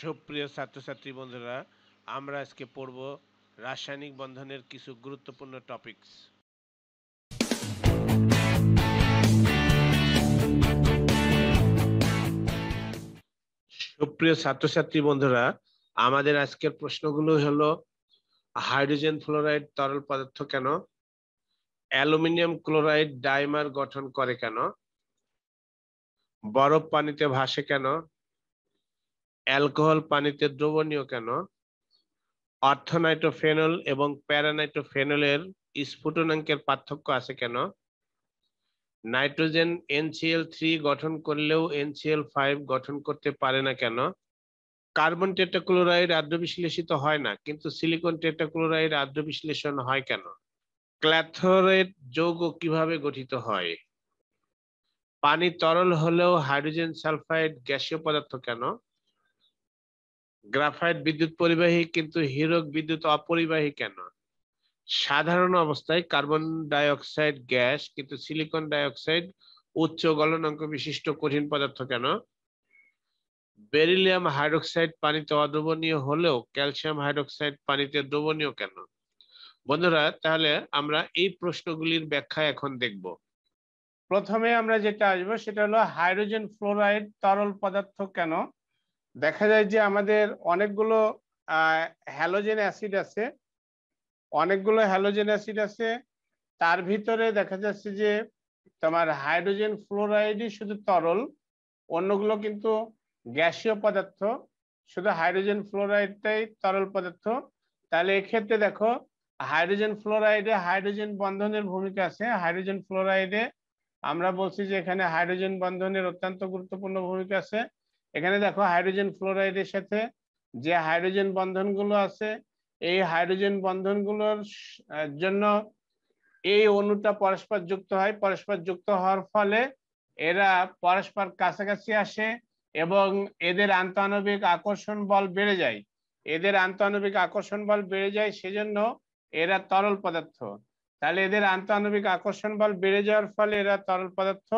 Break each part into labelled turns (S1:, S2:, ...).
S1: সুপ্রিয় ছাত্রছাত্রী বন্ধুরা আমরা আজকে পড়ব রাসায়নিক বন্ধনের কিছু গুরুত্বপূর্ণ টপিকস সুপ্রিয় ছাত্রছাত্রী বন্ধুরা আমাদের আজকের প্রশ্নগুলো হলো হাইড্রোজেন ফ্লোরাইড তরল পদার্থ কেন অ্যালুমিনিয়াম ক্লোরাইড ডাইমার গঠন করে কেন বরফ পানিতে ভাসে কেন অ্যালকোহল পানিতে দ্রবণীয় কেন অর্থনাইট্রোফেনল এবং প্যারানাইট্রোফেনলের স্ফুটনাঙ্কের পার্থক্য আছে কেন নাইট্রোজেন এনসিএল থ্রি গঠন করলেও এনসিএল ফাইভ গঠন করতে পারে না কেন কার্বন টেট্রাক্লোরাইড আদ্র বিশ্লেষিত হয় না কিন্তু সিলিকন টেট্রাক্লোরাইড আদ্র বিশ্লেষণ হয় কেন ক্ল্যাথরেট যৌগ কিভাবে গঠিত হয় পানি তরল হলেও হাইড্রোজেন সালফাইড গ্যাসীয় পদার্থ কেন গ্রাফাইট বিদ্যুৎ পরিবাহী কিন্তু হিরক বিদ্যুৎ অপরিবাহী কেন সাধারণ অবস্থায় কার্বন ডাইঅক্সাইড গ্যাস কিন্তু সিলিকন ডাইঅক্সাইড উচ্চ গলনাঙ্ক বিশিষ্ট কঠিন পদার্থ কেন বেরিলিয়াম হাইড্রোক্সাইড পানিতে অদ্রবণীয় হলেও ক্যালসিয়াম হাইড্রোক্সাইড পানিতে দ্রবণীয় কেন বন্ধুরা তাহলে আমরা এই প্রশ্নগুলির ব্যাখ্যা এখন দেখব প্রথমে আমরা যেটা আসবো সেটা হলো হাইড্রোজেন ফ্লোরাইড তরল পদার্থ কেন দেখা যায় যে আমাদের অনেকগুলো হ্যালোজেন অ্যাসিড আছে অনেকগুলো হ্যালোজেন অ্যাসিড আছে তার ভিতরে দেখা যাচ্ছে যে তোমার হাইড্রোজেন ফ্লোরাইডই শুধু তরল অন্যগুলো কিন্তু গ্যাসীয় পদার্থ শুধু হাইড্রোজেন ফ্লোরাইডটাই তরল পদার্থ তাহলে এক্ষেত্রে দেখো হাইড্রোজেন ফ্লোরাইডে হাইড্রোজেন বন্ধনের ভূমিকা আছে হাইড্রোজেন ফ্লোরাইডে আমরা বলছি যে এখানে হাইড্রোজেন বন্ধনের অত্যন্ত গুরুত্বপূর্ণ ভূমিকা আছে এখানে দেখো হাইড্রোজেন ফ্লোরাইডের সাথে যে হাইড্রোজেন বন্ধনগুলো আছে এই হাইড্রোজেন বন্ধনগুলোর জন্য এই অণুটা পরস্পর যুক্ত হয় পরস্পর যুক্ত হওয়ার ফলে এরা পরস্পর কাছাকাছি আসে এবং এদের আন্তঃআণবিক আকর্ষণ বল বেড়ে যায় এদের আন্তঃআণবিক আকর্ষণ বল বেড়ে যায় সেজন্য এরা তরল পদার্থ তাহলে এদের আন্তঃআণবিক আকর্ষণ বল বেড়ে যাওয়ার ফলে এরা তরল পদার্থ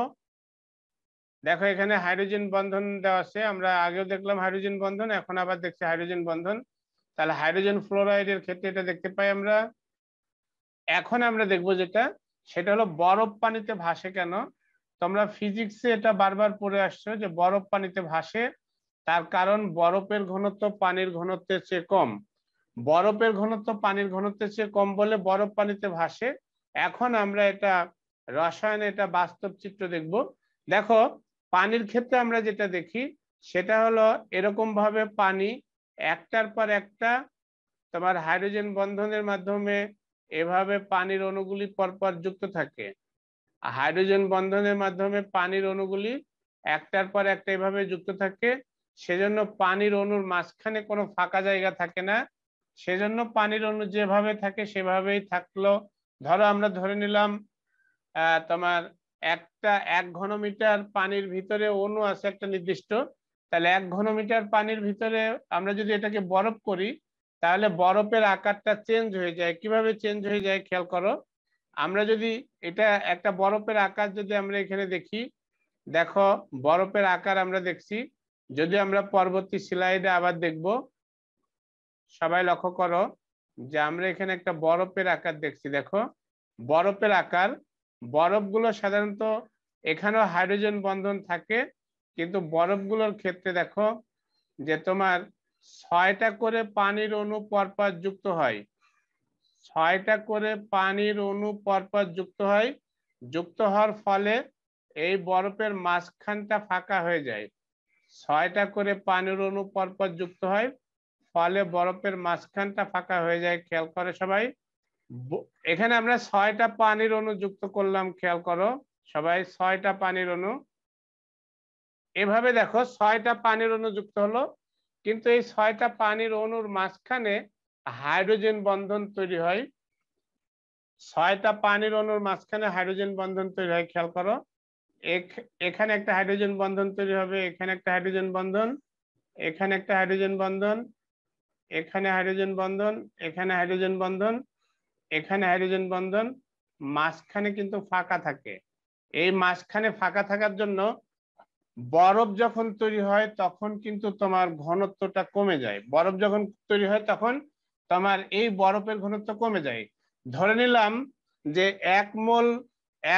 S1: দেখো এখানে হাইড্রোজেন বন্ধন দেওয়া আছে আমরা আগেও দেখলাম হাইড্রোজেন বন্ধন এখন আবার দেখছি হাইড্রোজেন বন্ধন তাহলে হাইড্রোজেন ফ্লোরাইডের ক্ষেত্রে এটা দেখতে পাই আমরা এখন আমরা দেখব যেটা সেটা হলো বরফ পানিতে ভাসে কেন তোমরা ফিজিক্সে এটা বারবার পড়ে আসছো যে বরফ পানিতে ভাসে তার কারণ বরফের ঘনত্ব পানির ঘনত্বের চেয়ে কম বরফের ঘনত্ব পানির ঘনত্বের চেয়ে কম বলে বরফ পানিতে ভাসে এখন আমরা এটা রসায়নে এটা বাস্তব চিত্র দেখব দেখো পানির ক্ষেত্রে আমরা যেটা দেখি সেটা হলো এরকম ভাবে পানি একটার পর একটা তোমার হাইড্রোজেন বন্ধনের মাধ্যমে এভাবে পানির অণুগুলি পরপর যুক্ত থাকে হাইড্রোজেন বন্ধনের মাধ্যমে পানির অণুগুলি একটার পর একটা এভাবে যুক্ত থাকে সেজন্য পানির অণুর মাঝখানে কোনো ফাঁকা জায়গা থাকে না সেজন্য পানির অণু যেভাবে থাকে সেভাবেই থাকলো ধরো আমরা ধরে নিলাম তোমার একটা এক ঘনমিটার পানির ভিতরে অণু আছে একটা নির্দিষ্ট তাহলে এক ঘনমিটার পানির ভিতরে আমরা যদি এটাকে বরফ করি তাহলে বরফের আকারটা চেঞ্জ হয়ে যায় কিভাবে চেঞ্জ হয়ে যায় খেয়াল করো আমরা যদি এটা একটা বরফের আকার যদি আমরা এখানে দেখি দেখো বরফের আকার আমরা দেখছি যদি আমরা পরবর্তী সিলাইডে আবার দেখব সবাই লক্ষ্য করো যে আমরা এখানে একটা বরফের আকার দেখছি দেখো বরফের আকার বরফগুলো সাধারণত এখানেও হাইড্রোজেন বন্ধন থাকে কিন্তু বরফগুলোর ক্ষেত্রে দেখো যে তোমার ছয়টা করে পানির অনুপরপর পরপর যুক্ত হয় ছয়টা করে পানির অনুপরপর পরপর যুক্ত হয় যুক্ত হওয়ার ফলে এই বরফের মাঝখানটা ফাঁকা হয়ে যায় ছয়টা করে পানির অনুপরপর পরপর যুক্ত হয় ফলে বরফের মাঝখানটা ফাঁকা হয়ে যায় খেয়াল করে সবাই এখানে আমরা ছয়টা পানির অনু যুক্ত করলাম খেয়াল করো সবাই ছয়টা পানির অণু এভাবে দেখো ছয়টা পানির অনু যুক্ত হলো কিন্তু এই ছয়টা পানির অণুর মাঝখানে হাইড্রোজেন বন্ধন তৈরি হয় ছয়টা পানির অণুর মাঝখানে হাইড্রোজেন বন্ধন তৈরি হয় খেয়াল করো এখানে একটা হাইড্রোজেন বন্ধন তৈরি হবে এখানে একটা হাইড্রোজেন বন্ধন এখানে একটা হাইড্রোজেন বন্ধন এখানে হাইড্রোজেন বন্ধন এখানে হাইড্রোজেন বন্ধন এখানে হাইড্রোজেন বন্ধন মাঝখানে কিন্তু ফাঁকা থাকে এই মাঝখানে ফাঁকা থাকার জন্য বরফ যখন তৈরি হয় তখন কিন্তু তোমার ঘনত্বটা কমে যায় বরফ যখন তৈরি হয় তখন তোমার এই বরফের ঘনত্ব কমে যায় ধরে নিলাম যে এক মোল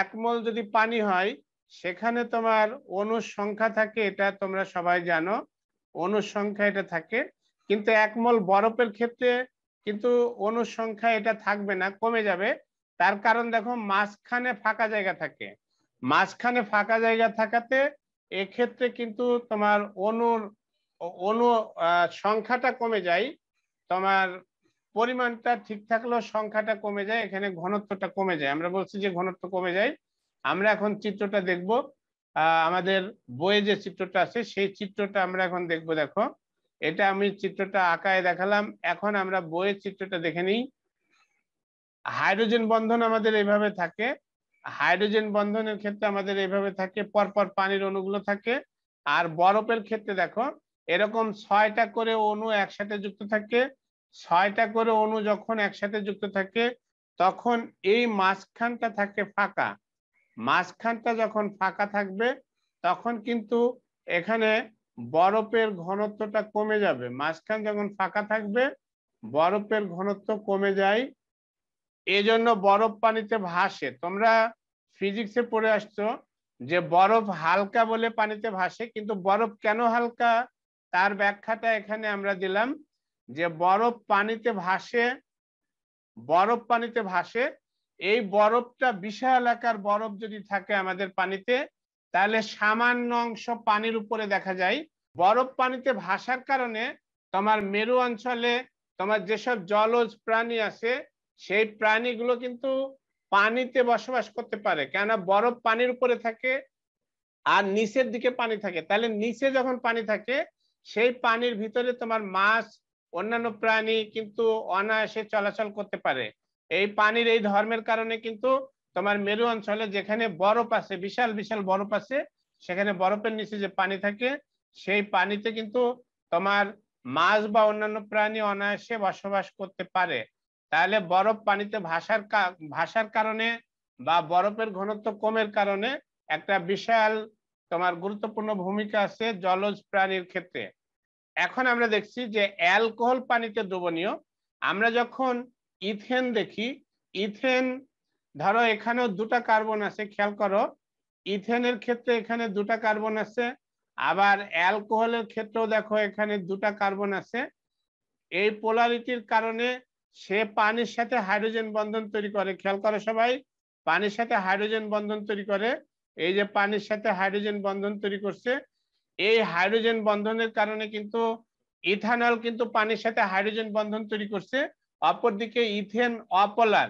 S1: এক মোল যদি পানি হয় সেখানে তোমার অনুসংখ্যা সংখ্যা থাকে এটা তোমরা সবাই জানো অনুসংখ্যা সংখ্যা এটা থাকে কিন্তু এক মোল বরফের ক্ষেত্রে কিন্তু অনুসংখ্যা এটা থাকবে না কমে যাবে তার কারণ দেখো মাঝখানে ফাঁকা জায়গা থাকে মাঝখানে ফাঁকা জায়গা থাকাতে এক্ষেত্রে কিন্তু তোমার অনুর অনু সংখ্যাটা কমে যায় তোমার পরিমাণটা ঠিক থাকলেও সংখ্যাটা কমে যায় এখানে ঘনত্বটা কমে যায় আমরা বলছি যে ঘনত্ব কমে যায় আমরা এখন চিত্রটা দেখব আমাদের বইয়ে যে চিত্রটা আছে সেই চিত্রটা আমরা এখন দেখব দেখো এটা আমি চিত্রটা আঁকায় দেখালাম এখন আমরা বইয়ের চিত্রটা দেখে নিই হাইড্রোজেন বন্ধন আমাদের এইভাবে থাকে হাইড্রোজেন বন্ধনের ক্ষেত্রে আমাদের এইভাবে থাকে পরপর পানির অণুগুলো থাকে আর বরফের ক্ষেত্রে দেখো এরকম ছয়টা করে অণু একসাথে যুক্ত থাকে ছয়টা করে অণু যখন একসাথে যুক্ত থাকে তখন এই মাঝখানটা থাকে ফাঁকা মাঝখানটা যখন ফাঁকা থাকবে তখন কিন্তু এখানে বরফের ঘনত্বটা কমে যাবে মাঝখান যখন ফাঁকা থাকবে বরফের ঘনত্ব কমে যায় এজন্য বরফ পানিতে ভাসে তোমরা ফিজিক্সে পড়ে আসছো যে বরফ হালকা বলে পানিতে ভাসে কিন্তু বরফ কেন হালকা তার ব্যাখ্যাটা এখানে আমরা দিলাম যে বরফ পানিতে ভাসে বরফ পানিতে ভাসে এই বরফটা বিশাল আকার বরফ যদি থাকে আমাদের পানিতে তাহলে সামান্য অংশ পানির উপরে দেখা যায় বরফ পানিতে ভাসার কারণে তোমার মেরু অঞ্চলে তোমার যেসব জলজ প্রাণী আছে সেই প্রাণীগুলো কিন্তু পানিতে বসবাস করতে পারে কেননা বরফ পানির উপরে থাকে আর নিচের দিকে পানি থাকে তাহলে নিচে যখন পানি থাকে সেই পানির ভিতরে তোমার মাছ অন্যান্য প্রাণী কিন্তু অনায়াসে চলাচল করতে পারে এই পানির এই ধর্মের কারণে কিন্তু তোমার মেরু অঞ্চলে যেখানে বরফ আছে বিশাল বিশাল বরফ আছে সেখানে বরফের নিচে যে পানি থাকে সেই পানিতে কিন্তু তোমার মাছ বা অন্যান্য প্রাণী অনায়াসে বসবাস করতে পারে তাহলে বরফ পানিতে ভাসার ভাসার কারণে বা বরফের ঘনত্ব কমের কারণে একটা বিশাল তোমার গুরুত্বপূর্ণ ভূমিকা আছে জলজ প্রাণীর ক্ষেত্রে এখন আমরা দেখছি যে অ্যালকোহল পানিতে দ্রবণীয় আমরা যখন ইথেন দেখি ইথেন ধরো এখানেও দুটা কার্বন আছে খেয়াল করো ইথেনের ক্ষেত্রে এখানে দুটা কার্বন আছে আবার অ্যালকোহলের ক্ষেত্রেও দেখো এখানে দুটা কার্বন আছে এই পোলারিটির কারণে সে পানির সাথে হাইড্রোজেন বন্ধন তৈরি করে খেয়াল করো সবাই পানির সাথে হাইড্রোজেন বন্ধন তৈরি করে এই যে পানির সাথে হাইড্রোজেন বন্ধন তৈরি করছে এই হাইড্রোজেন বন্ধনের কারণে কিন্তু ইথানল কিন্তু পানির সাথে হাইড্রোজেন বন্ধন তৈরি করছে অপরদিকে ইথেন অপোলার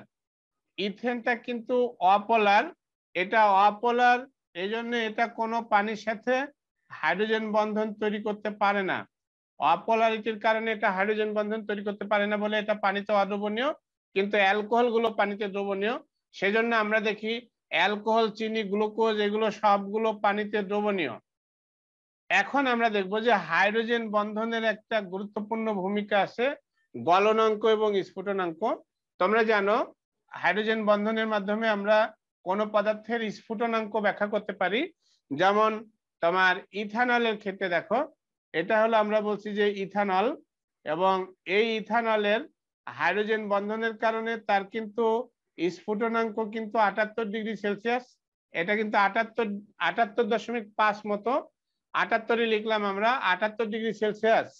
S1: ইথেনটা কিন্তু অপোলার এটা অপোলার এই জন্য এটা কোনো পানির সাথে হাইড্রোজেন বন্ধন তৈরি করতে পারে না অপোলারিটির কারণে এটা হাইড্রোজেন বন্ধন তৈরি করতে পারে না বলে এটা পানিতে অদ্রবণীয় কিন্তু অ্যালকোহল গুলো পানিতে দ্রবণীয় সেজন্য আমরা দেখি অ্যালকোহল চিনি গ্লুকোজ এগুলো সবগুলো পানিতে দ্রবণীয় এখন আমরা দেখব যে হাইড্রোজেন বন্ধনের একটা গুরুত্বপূর্ণ ভূমিকা আছে গলনাঙ্ক এবং স্ফুটনাঙ্ক তোমরা জানো হাইড্রোজেন বন্ধনের মাধ্যমে আমরা কোনো পদার্থের স্ফুটনাঙ্ক ব্যাখ্যা করতে পারি যেমন তোমার ইথানলের ক্ষেত্রে দেখো এটা হলো আমরা বলছি যে ইথানল এবং এই ইথানলের হাইড্রোজেন বন্ধনের কারণে তার কিন্তু স্ফুটনাঙ্ক কিন্তু আটাত্তর ডিগ্রি সেলসিয়াস এটা কিন্তু আটাত্তর আটাত্তর দশমিক পাঁচ মতো আটাত্তরে লিখলাম আমরা আটাত্তর ডিগ্রি সেলসিয়াস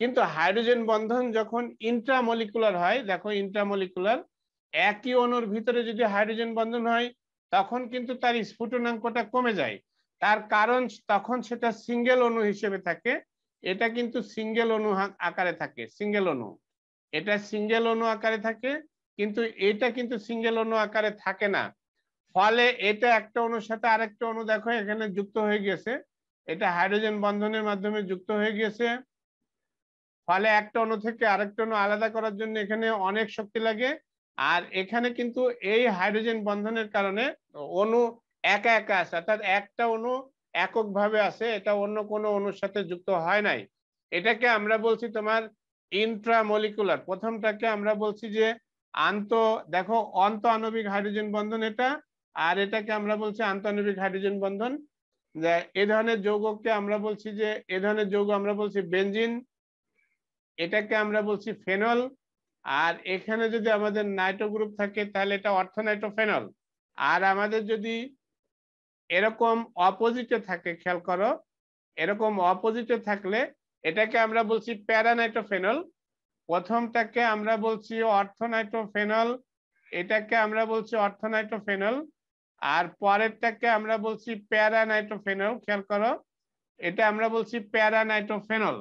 S1: কিন্তু হাইড্রোজেন বন্ধন যখন ইন্ট্রামলিকুলার হয় দেখো ইন্ট্রামলিকুলার একই অনুর ভিতরে যদি হাইড্রোজেন বন্ধন হয় তখন কিন্তু তার স্ফুটনাঙ্কটা কমে যায় তার কারণ তখন সেটা সিঙ্গেল অণু হিসেবে থাকে এটা কিন্তু সিঙ্গেল অনু আকারে থাকে সিঙ্গেল অণু এটা সিঙ্গেল অণু আকারে থাকে কিন্তু এটা কিন্তু সিঙ্গেল অনু আকারে থাকে না ফলে এটা একটা অণুর সাথে আরেকটা অণু দেখো এখানে যুক্ত হয়ে গেছে এটা হাইড্রোজেন বন্ধনের মাধ্যমে যুক্ত হয়ে গেছে ফলে একটা অণু থেকে আরেকটা অণু আলাদা করার জন্য এখানে অনেক শক্তি লাগে আর এখানে কিন্তু এই হাইড্রোজেন বন্ধনের কারণে অনু একা একা আছে অর্থাৎ একটা অনু এককভাবে আছে এটা অন্য কোনো অনুর সাথে যুক্ত হয় নাই এটাকে আমরা বলছি তোমার ইন্ট্রামলিকুলার প্রথমটাকে আমরা বলছি যে আন্ত দেখো অন্ত আণবিক হাইড্রোজেন বন্ধন এটা আর এটাকে আমরা বলছি আন্ত আণবিক হাইড্রোজেন বন্ধন এ ধরনের যৌগকে আমরা বলছি যে এ ধরনের যৌগ আমরা বলছি বেঞ্জিন এটাকে আমরা বলছি ফেনল আর এখানে যদি আমাদের নাইট্রো গ্রুপ থাকে তাহলে এটা অর্থনাইট্রোফেনল আর আমাদের যদি এরকম অপোজিটে থাকে খেয়াল করো এরকম অপোজিটে থাকলে এটাকে আমরা বলছি প্যারানাইট্রোফেনল প্রথমটাকে আমরা বলছি অর্থনাইট্রোফেনল এটাকে আমরা বলছি অর্থনাইট্রোফেনল আর পরেরটাকে আমরা বলছি প্যারানাইট্রোফেনল খেয়াল করো এটা আমরা বলছি প্যারানাইট্রোফেনল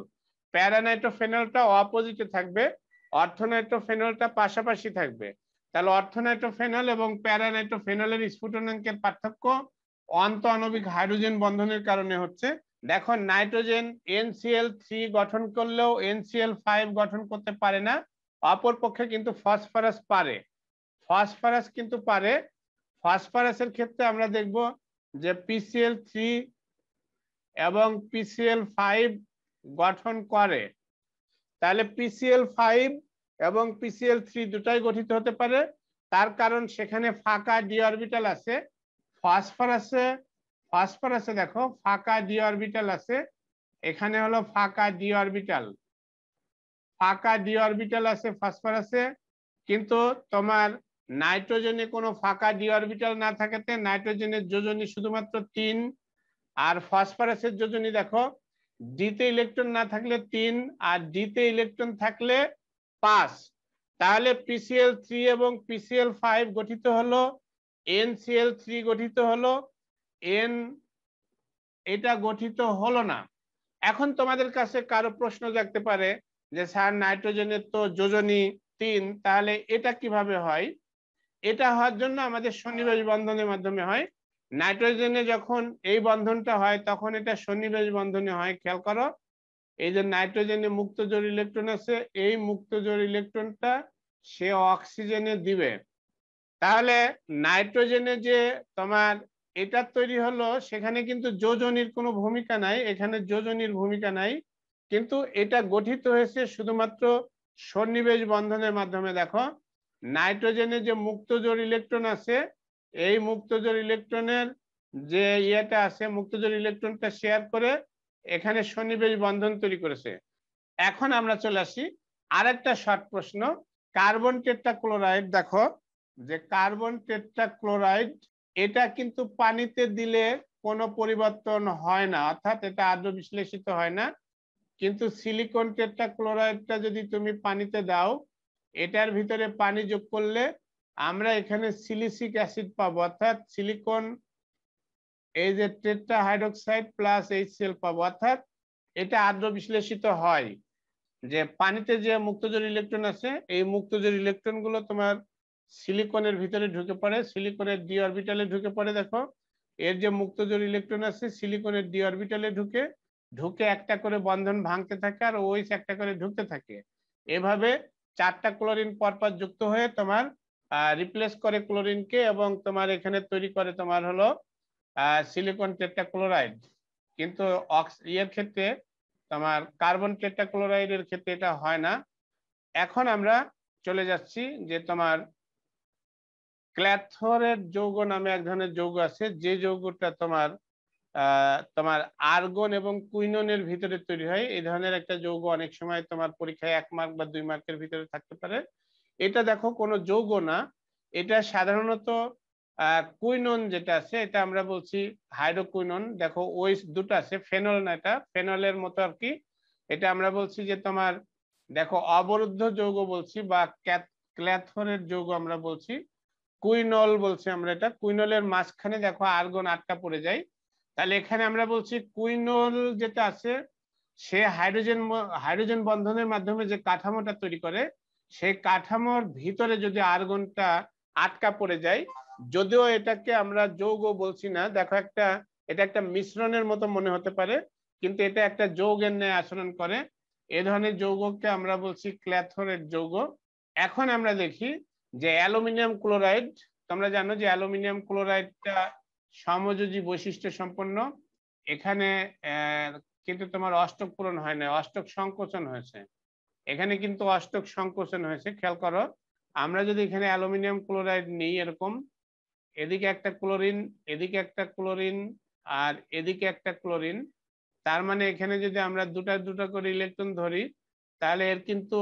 S1: প্যারানাইট্রোফেনলটা অপোজিটে থাকবে অর্থনাইট্রোফেনলটা পাশাপাশি থাকবে তাহলে অর্থনাইট্রোফেনল এবং প্যারানাইট্রোফেনলের স্ফুটনাঙ্কের পার্থক্য অন্ত আণবিক হাইড্রোজেন বন্ধনের কারণে হচ্ছে দেখো নাইট্রোজেন এনসিএল থ্রি গঠন করলেও এনসিএল ফাইভ গঠন করতে পারে না অপর পক্ষে কিন্তু ফসফরাস পারে ফসফরাস কিন্তু পারে ফসফরাসের ক্ষেত্রে আমরা দেখব যে পিসিএল থ্রি এবং পিসিএল ফাইভ গঠন করে তাহলে পিসিএল ফাইভ এবং পিসিএল থ্রি দুটাই গঠিত হতে পারে তার কারণ সেখানে ফাঁকা ডি অরবিটাল আছে ফসফরাসে ফসফরাসে দেখো ফাঁকা ডি অরবিটাল আছে এখানে হলো ফাঁকা ডি অরবিটাল ফাঁকা ডি অরবিটাল আছে ফসফরাসে কিন্তু তোমার নাইট্রোজেনে কোনো ফাঁকা ডি অরবিটাল না থাকাতে নাইট্রোজেনের যোজনী শুধুমাত্র তিন আর ফসফরাসের যোজনী দেখো ডিতে ইলেকট্রন না থাকলে তিন আর ডিতে ইলেকট্রন থাকলে পাঁচ তাহলে পিসিএল থ্রি এবং পিসিএল ফাইভ গঠিত হলো এনসিএল থ্রি গঠিত হলো এন এটা গঠিত হলো না এখন তোমাদের কাছে কারো প্রশ্ন জাগতে পারে যে স্যার নাইট্রোজেনের তো যোজনী তিন তাহলে এটা কিভাবে হয় এটা হওয়ার জন্য আমাদের সন্নিবেশ বন্ধনের মাধ্যমে হয় নাইট্রোজেনে যখন এই বন্ধনটা হয় তখন এটা সন্নিবেশ বন্ধনে হয় খেয়াল করো এই যে নাইট্রোজেনে মুক্ত জোর ইলেকট্রন আছে এই মুক্ত জোর ইলেকট্রনটা সে অক্সিজেনে দিবে তাহলে নাইট্রোজেনে যে তোমার এটা তৈরি হলো সেখানে কিন্তু যোজনীর কোনো ভূমিকা নাই এখানে যোজনীর ভূমিকা নাই কিন্তু এটা গঠিত হয়েছে শুধুমাত্র সন্নিবেশ বন্ধনের মাধ্যমে দেখো নাইট্রোজেনে যে মুক্ত জোর ইলেকট্রন আছে এই মুক্তজোর ইলেকট্রনের যে ইয়েটা আছে মুক্তজোর ইলেকট্রনটা শেয়ার করে এখানে সন্নিবেশ বন্ধন তৈরি করেছে এখন আমরা চলে আসি আরেকটা শর্ট প্রশ্ন কার্বন টেট্টা ক্লোরাইড দেখো যে কার্বন টেট্টা ক্লোরাইড এটা কিন্তু পানিতে দিলে কোনো পরিবর্তন হয় না অর্থাৎ এটা আদ্র বিশ্লেষিত হয় না কিন্তু সিলিকন টেট্টা ক্লোরাইডটা যদি তুমি পানিতে দাও এটার ভিতরে পানি যোগ করলে আমরা এখানে সিলিসিক অ্যাসিড পাবো অর্থাৎ সিলিকন এই যে টেট্রা হাইড্রোক্সাইড প্লাস এইচসিএল পাবো অর্থাৎ এটা আদ্র বিশ্লেষিত হয় যে পানিতে যে মুক্তজোর ইলেকট্রন আছে এই মুক্তজোর ইলেকট্রনগুলো তোমার সিলিকনের ভিতরে ঢুকে পড়ে সিলিকনের ডি অরবিটালে ঢুকে পড়ে দেখো এর যে মুক্তজোর ইলেকট্রন আছে সিলিকনের ডি অরবিটালে ঢুকে ঢুকে একটা করে বন্ধন ভাঙতে থাকে আর ওই একটা করে ঢুকতে থাকে এভাবে চারটা ক্লোরিন পরপর যুক্ত হয়ে তোমার রিপ্লেস করে ক্লোরিনকে এবং তোমার এখানে তৈরি করে তোমার হলো সিলিকন টেট্রাক্লোরাইড কিন্তু অক্স ইয়ের ক্ষেত্রে তোমার কার্বন টেট্রাক্লোরাইডের ক্ষেত্রে এটা হয় না এখন আমরা চলে যাচ্ছি যে তোমার ক্ল্যাথরের যৌগ নামে এক ধরনের যৌগ আছে যে যৌগটা তোমার তোমার আর্গন এবং কুইননের ভিতরে তৈরি হয় এই ধরনের একটা যৌগ অনেক সময় তোমার পরীক্ষায় এক মার্ক বা দুই মার্কের ভিতরে থাকতে পারে এটা দেখো কোনো যৌগ না এটা সাধারণত কুইনন যেটা আছে এটা আমরা বলছি হাইড্রোকুইনন দেখো ওই দুটো আছে ফেনল না এটা ফেনলের মতো আর কি এটা আমরা বলছি যে তোমার দেখো অবরুদ্ধ যৌগ বলছি বা ক্ল্যাথরের যৌগ আমরা বলছি কুইনল বলছি আমরা এটা কুইনলের মাঝখানে দেখো আর্গন আটটা পড়ে যায় তাহলে এখানে আমরা বলছি কুইনল যেটা আছে সে হাইড্রোজেন হাইড্রোজেন বন্ধনের মাধ্যমে যে কাঠামোটা তৈরি করে সেই কাঠামোর ভিতরে যদি আর্গনটা আটকা পড়ে যায় যদিও এটাকে আমরা যৌগ বলছি না দেখো একটা এটা একটা মিশ্রণের মতো মনে হতে পারে কিন্তু এটা একটা যৌগের ন্যায় আচরণ করে এ ধরনের যৌগকে আমরা বলছি ক্ল্যাথরের যৌগ এখন আমরা দেখি যে অ্যালুমিনিয়াম ক্লোরাইড তোমরা জানো যে অ্যালুমিনিয়াম ক্লোরাইডটা সমযোজী বৈশিষ্ট্য সম্পন্ন এখানে কিন্তু তোমার অষ্টক পূরণ হয় না অষ্টক সংকোচন হয়েছে এখানে কিন্তু অষ্টক সংকোচন হয়েছে খেয়াল করো আমরা যদি এখানে অ্যালুমিনিয়াম ক্লোরাইড নিই এরকম এদিকে একটা ক্লোরিন এদিকে একটা ক্লোরিন আর এদিকে একটা ক্লোরিন তার মানে এখানে যদি আমরা দুটা দুটা করে ইলেকট্রন ধরি তাহলে এর কিন্তু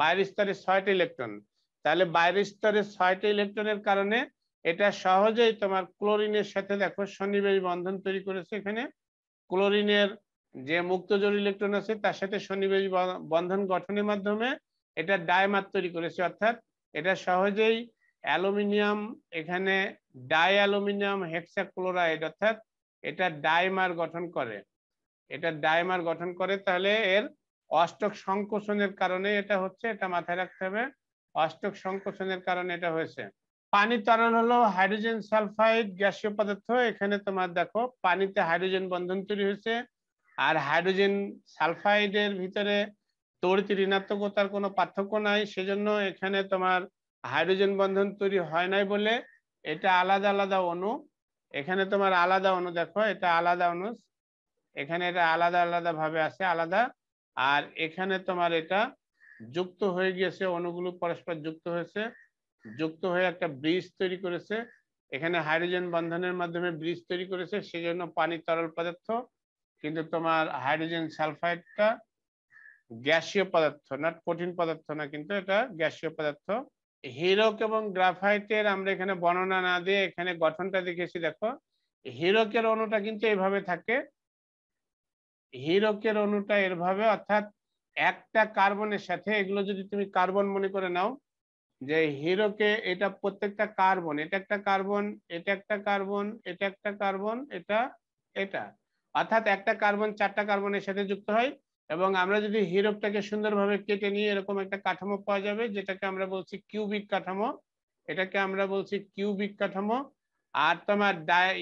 S1: বাইরের স্তরে ছয়টা ইলেকট্রন তাহলে বাইরের স্তরে ছয়টা ইলেকট্রনের কারণে এটা সহজেই তোমার ক্লোরিনের সাথে দেখো সন্নিবেশ বন্ধন তৈরি করেছে এখানে ক্লোরিনের যে মুক্ত জোর ইলেকট্রন আছে তার সাথে সন্নিবেশ বন্ধন গঠনের মাধ্যমে এটা ডায়মাত তৈরি করেছে অর্থাৎ এটা সহজেই অ্যালুমিনিয়াম এখানে ডাই অ্যালুমিনিয়াম হেক্সাক্লোরাইড অর্থাৎ এটা ডাইমার গঠন করে এটা ডাইমার গঠন করে তাহলে এর অষ্টক সংকোচনের কারণে এটা হচ্ছে এটা মাথায় রাখতে হবে অষ্টক সংকোচনের কারণে এটা হয়েছে পানি তরল হলো হাইড্রোজেন সালফাইড গ্যাসীয় পদার্থ এখানে তোমার দেখো পানিতে হাইড্রোজেন বন্ধন তৈরি হয়েছে আর হাইড্রোজেন সালফাইডের ভিতরে তড়িৎ ঋণাত্মকতার কোনো পার্থক্য নাই সেজন্য এখানে তোমার হাইড্রোজেন বন্ধন তৈরি হয় নাই বলে এটা আলাদা আলাদা অণু এখানে তোমার আলাদা অণু দেখো এটা আলাদা অণু এখানে এটা আলাদা আলাদা ভাবে আছে আলাদা আর এখানে তোমার এটা যুক্ত হয়ে গিয়েছে অণুগুলো পরস্পর যুক্ত হয়েছে যুক্ত হয়ে একটা ব্রিজ তৈরি করেছে এখানে হাইড্রোজেন বন্ধনের মাধ্যমে ব্রিজ তৈরি করেছে সেজন্য পানি তরল পদার্থ কিন্তু তোমার হাইড্রোজেন সালফাইডটা গ্যাসীয় পদার্থ না কঠিন পদার্থ না কিন্তু এটা গ্যাসীয় পদার্থ হিরক এবং গ্রাফাইটের আমরা এখানে বর্ণনা না দিয়ে এখানে গঠনটা দেখেছি দেখো হিরকের অণুটা কিন্তু এইভাবে থাকে হিরকের অণুটা এরভাবে অর্থাৎ একটা কার্বনের সাথে এগুলো যদি তুমি কার্বন মনে করে নাও যে হিরোকে এটা প্রত্যেকটা কার্বন এটা একটা কার্বন এটা একটা কার্বন এটা একটা কার্বন এটা এটা অর্থাৎ একটা কার্বন চারটা কার্বনের সাথে যুক্ত হয় এবং আমরা যদি হিরোপটাকে সুন্দরভাবে কেটে নিয়ে এরকম একটা কাঠামো পাওয়া যাবে যেটাকে আমরা বলছি কিউবিক কাঠামো এটাকে আমরা বলছি কিউবিক কাঠামো আর তোমার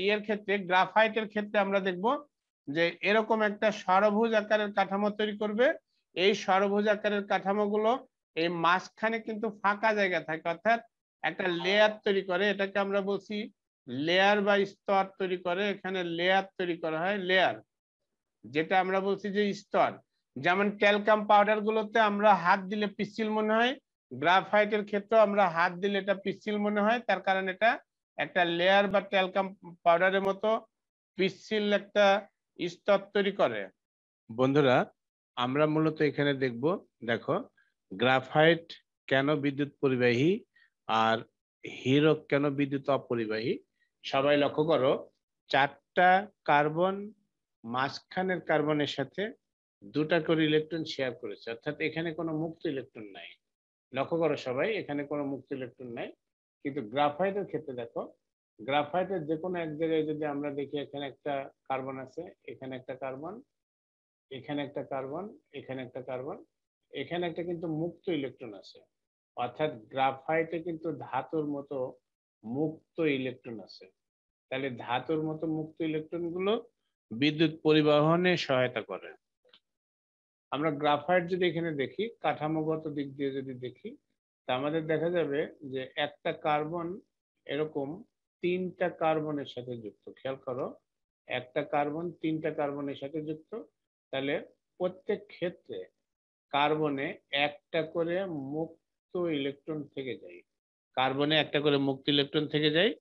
S1: ইয়ের ক্ষেত্রে গ্রাফাইটের ক্ষেত্রে আমরা দেখব যে এরকম একটা সরভুজ আকারের কাঠামো তৈরি করবে এই সরভুজ আকারের কাঠামোগুলো এই মাঝখানে কিন্তু ফাঁকা জায়গা থাকে অর্থাৎ একটা লেয়ার তৈরি করে এটাকে আমরা বলছি লেয়ার বা স্তর তৈরি করে এখানে লেয়ার তৈরি করা হয় লেয়ার যেটা আমরা বলছি যে স্তর যেমন ক্যালকাম পাউডার গুলোতে আমরা হাত দিলে পিচ্ছিল মনে হয় গ্রাফাইটের ক্ষেত্রে আমরা হাত দিলে এটা পিচ্ছিল মনে হয় তার কারণ এটা একটা লেয়ার বা ক্যালকাম পাউডারের মতো পিচ্ছিল একটা স্তর তৈরি করে বন্ধুরা আমরা মূলত এখানে দেখব দেখো গ্রাফাইট কেন বিদ্যুৎ পরিবাহী আর হিরো কেন বিদ্যুৎ অপরিবাহী সবাই লক্ষ্য করো চারটা কার্বন মাঝখানের কার্বনের সাথে দুটা করে ইলেকট্রন শেয়ার করেছে অর্থাৎ এখানে কোনো মুক্ত ইলেকট্রন নাই লক্ষ্য করো সবাই এখানে কোনো মুক্ত ইলেকট্রন নাই কিন্তু গ্রাফাইটের ক্ষেত্রে দেখো গ্রাফাইটের যে কোনো এক জায়গায় যদি আমরা দেখি এখানে একটা কার্বন আছে এখানে একটা কার্বন এখানে একটা কার্বন এখানে একটা কার্বন এখানে একটা কিন্তু মুক্ত ইলেকট্রন আছে অর্থাৎ গ্রাফাইটে কিন্তু ধাতুর মতো মুক্ত ইলেকট্রন আছে তাহলে ধাতুর মতো মুক্ত ইলেকট্রনগুলো বিদ্যুৎ পরিবহনে সহায়তা করে আমরা গ্রাফাইট যদি এখানে দেখি কাঠামোগত দিক দিয়ে যদি দেখি তা আমাদের দেখা যাবে যে একটা কার্বন এরকম তিনটা কার্বনের সাথে যুক্ত খেয়াল করো একটা কার্বন তিনটা কার্বনের সাথে যুক্ত তাহলে প্রত্যেক ক্ষেত্রে কার্বনে একটা করে মুক্ত ইলেকট্রন থেকে যায় কার্বনে একটা করে মুক্ত ইলেকট্রন থেকে যায়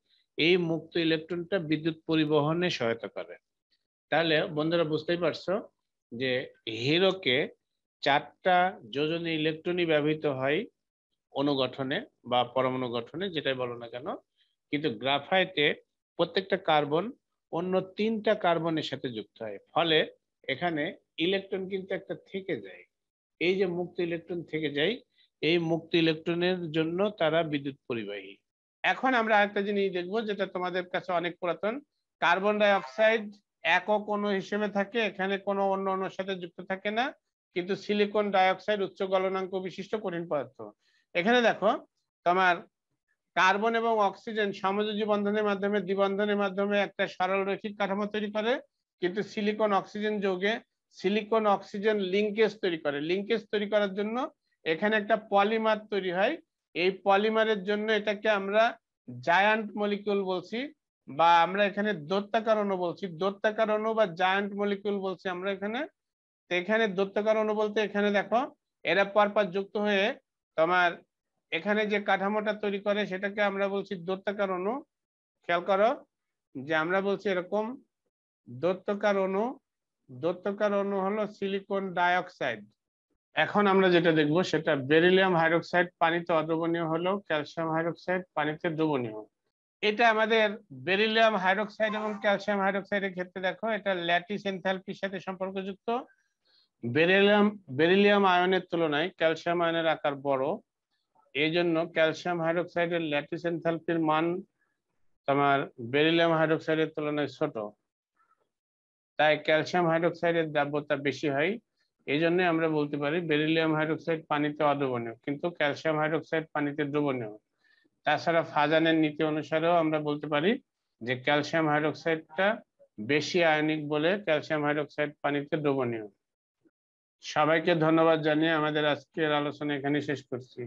S1: এই মুক্ত ইলেকট্রনটা বিদ্যুৎ পরিবহনে সহায়তা করে তাহলে বন্ধুরা বুঝতেই পারছো যে হিরোকে চারটা যোজনী ইলেকট্রনই ব্যবহৃত হয় অনুগঠনে বা পরমাণু গঠনে যেটাই বলো না কেন কিন্তু গ্রাফাইটে প্রত্যেকটা কার্বন অন্য তিনটা কার্বনের সাথে যুক্ত হয় ফলে এখানে ইলেকট্রন কিন্তু একটা থেকে যায় এই যে মুক্ত ইলেকট্রন থেকে যায় এই মুক্ত ইলেকট্রনের জন্য তারা বিদ্যুৎ পরিবাহী এখন আমরা আরেকটা জিনিস দেখব যেটা তোমাদের কাছে অনেক পুরাতন কার্বন ডাই অক্সাইড একক অণু হিসেবে থাকে এখানে কোনো অন্য অন্যর সাথে যুক্ত থাকে না কিন্তু সিলিকন ডাইঅক্সাইড উচ্চ গলনাঙ্ক বিশিষ্ট কঠিন পদার্থ এখানে দেখো তোমার কার্বন এবং অক্সিজেন সমযোজী বন্ধনের মাধ্যমে দ্বিবন্ধনের মাধ্যমে একটা সরল রৈখিক কাঠামো তৈরি করে কিন্তু সিলিকন অক্সিজেন যোগে সিলিকন অক্সিজেন লিঙ্কেজ তৈরি করে লিঙ্কেজ তৈরি করার জন্য এখানে একটা পলিমার তৈরি হয় এই পলিমারের জন্য এটাকে আমরা জায়ান্ট মলিকিউল বলছি বা আমরা এখানে দত্তাকারণ বলছি দত্তাকারণ বা জায়ান্ট মলিকিউল বলছি আমরা এখানে এখানে দত্তাকারণ বলতে এখানে দেখো এরা পরপর যুক্ত হয়ে তোমার এখানে যে কাঠামোটা তৈরি করে সেটাকে আমরা বলছি দত্তাকার অনু খেয়াল করো যে আমরা বলছি এরকম দত্তকার অণু দত্তকার অণু হলো সিলিকন ডাইঅক্সাইড এখন আমরা যেটা দেখব সেটা বেরিলিয়াম হাইড্রোক্সাইড পানিতে অদ্রবণীয় হলো ক্যালসিয়াম হাইড্রোক্সাইড পানিতে দ্রবণীয় এটা আমাদের বেরিলিয়াম হাইড্রোক্সাইড এবং ক্যালসিয়াম হাইড্রোক্সাইডের ক্ষেত্রে দেখো এটা ল্যাটিস এনথ্যালপির সাথে সম্পর্কযুক্ত বেরিলিয়াম বেরিলিয়াম আয়নের তুলনায় ক্যালসিয়াম আয়নের আকার বড় এই জন্য ক্যালসিয়াম হাইড্রোক্সাইডের ল্যাটিস এনথ্যালপির মান তোমার বেরিলিয়াম হাইড্রোক্সাইডের তুলনায় ছোট তাই ক্যালসিয়াম হাইড্রোক্সাইডের দ্রাব্যতা বেশি হয় এই জন্য আমরা বলতে পারি বেরিলিয়াম হাইড্রোক্সাইড পানিতে অদ্রবণীয় কিন্তু ক্যালসিয়াম হাইড্রোক্সাইড পানিতে দ্রবণীয় তাছাড়া ফাজানের নীতি অনুসারেও আমরা বলতে পারি যে ক্যালসিয়াম হাইড্রোক্সাইডটা বেশি আয়নিক বলে ক্যালসিয়াম হাইড্রোক্সাইড পানিতে দ্রবণীয় সবাইকে ধন্যবাদ জানিয়ে আমাদের আজকের আলোচনা এখানে শেষ করছি